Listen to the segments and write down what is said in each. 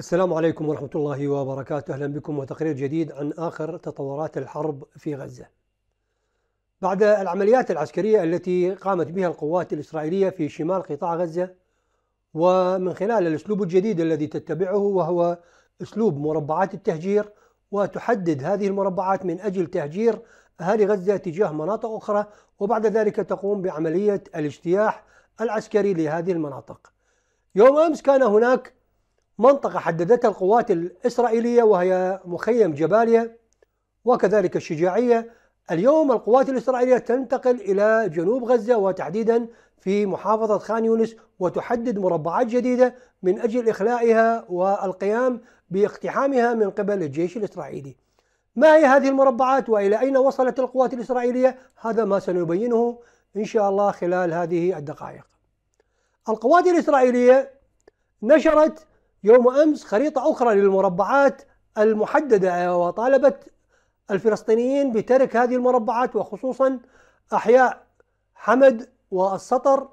السلام عليكم ورحمة الله وبركاته، أهلا بكم وتقرير جديد عن آخر تطورات الحرب في غزة. بعد العمليات العسكرية التي قامت بها القوات الإسرائيلية في شمال قطاع غزة، ومن خلال الأسلوب الجديد الذي تتبعه وهو أسلوب مربعات التهجير، وتحدد هذه المربعات من أجل تهجير أهالي غزة تجاه مناطق أخرى، وبعد ذلك تقوم بعملية الاجتياح العسكري لهذه المناطق. يوم أمس كان هناك منطقة حددتها القوات الإسرائيلية وهي مخيم جباليا وكذلك الشجاعية اليوم القوات الإسرائيلية تنتقل إلى جنوب غزة وتحديدا في محافظة خان يونس وتحدد مربعات جديدة من أجل إخلائها والقيام باقتحامها من قبل الجيش الإسرائيلي ما هي هذه المربعات وإلى أين وصلت القوات الإسرائيلية هذا ما سنبينه إن شاء الله خلال هذه الدقائق القوات الإسرائيلية نشرت يوم أمس خريطة أخرى للمربعات المحددة وطالبت الفلسطينيين بترك هذه المربعات وخصوصا أحياء حمد والسطر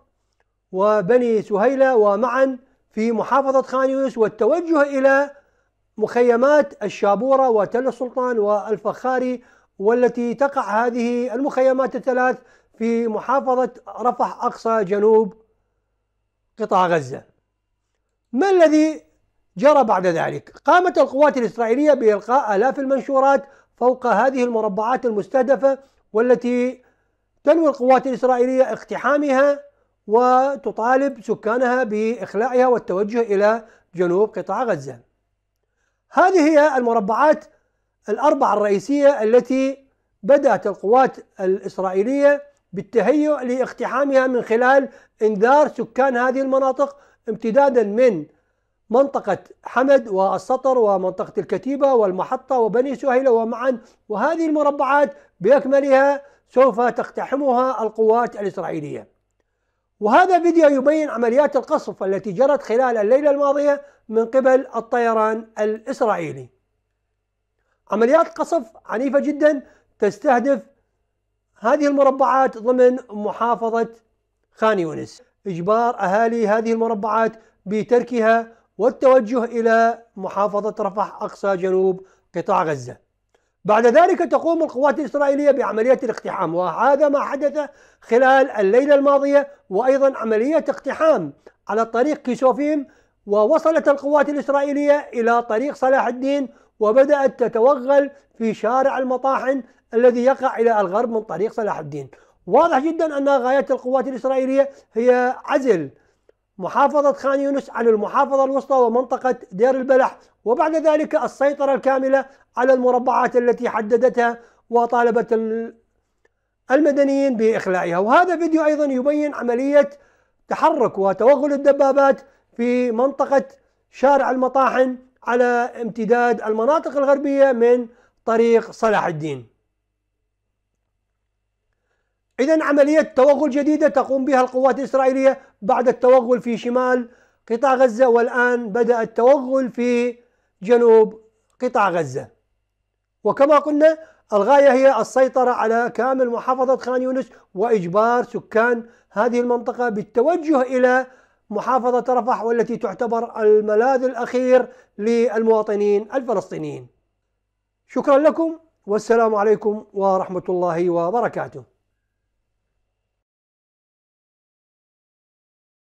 وبني سهيلة ومعا في محافظة خان يونس والتوجه إلى مخيمات الشابورة وتل السلطان والفخاري والتي تقع هذه المخيمات الثلاث في محافظة رفح أقصى جنوب قطاع غزة ما الذي جرى بعد ذلك قامت القوات الإسرائيلية بإلقاء آلاف المنشورات فوق هذه المربعات المستهدفة والتي تنوي القوات الإسرائيلية اقتحامها وتطالب سكانها بإخلائها والتوجه إلى جنوب قطاع غزة هذه هي المربعات الأربعة الرئيسية التي بدأت القوات الإسرائيلية بالتهيؤ لاقتحامها من خلال إنذار سكان هذه المناطق امتدادا من منطقة حمد والسطر ومنطقة الكتيبة والمحطة وبني سهيلة ومعا وهذه المربعات بأكملها سوف تقتحمها القوات الإسرائيلية وهذا فيديو يبين عمليات القصف التي جرت خلال الليلة الماضية من قبل الطيران الإسرائيلي عمليات قصف عنيفة جدا تستهدف هذه المربعات ضمن محافظة خان يونس إجبار أهالي هذه المربعات بتركها والتوجه إلى محافظة رفح أقصى جنوب قطاع غزة بعد ذلك تقوم القوات الإسرائيلية بعملية الاقتحام وهذا ما حدث خلال الليلة الماضية وأيضا عملية اقتحام على طريق كيسوفيم ووصلت القوات الإسرائيلية إلى طريق صلاح الدين وبدأت تتوغل في شارع المطاحن الذي يقع إلى الغرب من طريق صلاح الدين واضح جدا أن غاية القوات الإسرائيلية هي عزل محافظة خان يونس على المحافظة الوسطى ومنطقة دير البلح وبعد ذلك السيطرة الكاملة على المربعات التي حددتها وطالبت المدنيين بإخلائها وهذا فيديو أيضا يبين عملية تحرك وتوغل الدبابات في منطقة شارع المطاحن على امتداد المناطق الغربية من طريق صلاح الدين إذا عملية توغل جديدة تقوم بها القوات الإسرائيلية بعد التوغل في شمال قطاع غزة والآن بدأ التوغل في جنوب قطاع غزة وكما قلنا الغاية هي السيطرة على كامل محافظة خان يونس وإجبار سكان هذه المنطقة بالتوجه إلى محافظة رفح والتي تعتبر الملاذ الأخير للمواطنين الفلسطينيين شكرا لكم والسلام عليكم ورحمة الله وبركاته